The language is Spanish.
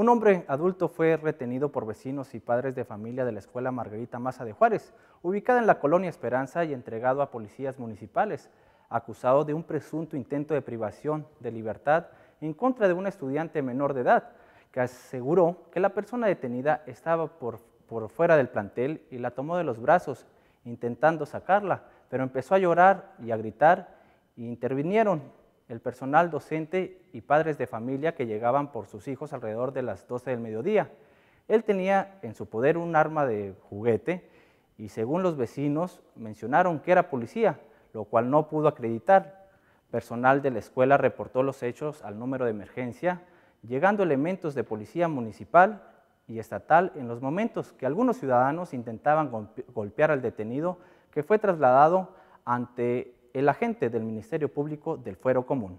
Un hombre adulto fue retenido por vecinos y padres de familia de la escuela Margarita Maza de Juárez, ubicada en la colonia Esperanza y entregado a policías municipales, acusado de un presunto intento de privación de libertad en contra de un estudiante menor de edad, que aseguró que la persona detenida estaba por, fuera del plantel y la tomó de los brazos, intentando sacarla, pero empezó a llorar y a gritar y e intervinieron el personal docente y padres de familia que llegaban por sus hijos alrededor de las 12 del mediodía. Él tenía en su poder un arma de juguete y según los vecinos mencionaron que era policía, lo cual no pudo acreditar. Personal de la escuela reportó los hechos al número de emergencia, llegando elementos de policía municipal y estatal en los momentos que algunos ciudadanos intentaban golpear al detenido que fue trasladado ante el agente del Ministerio Público del Fuero Común.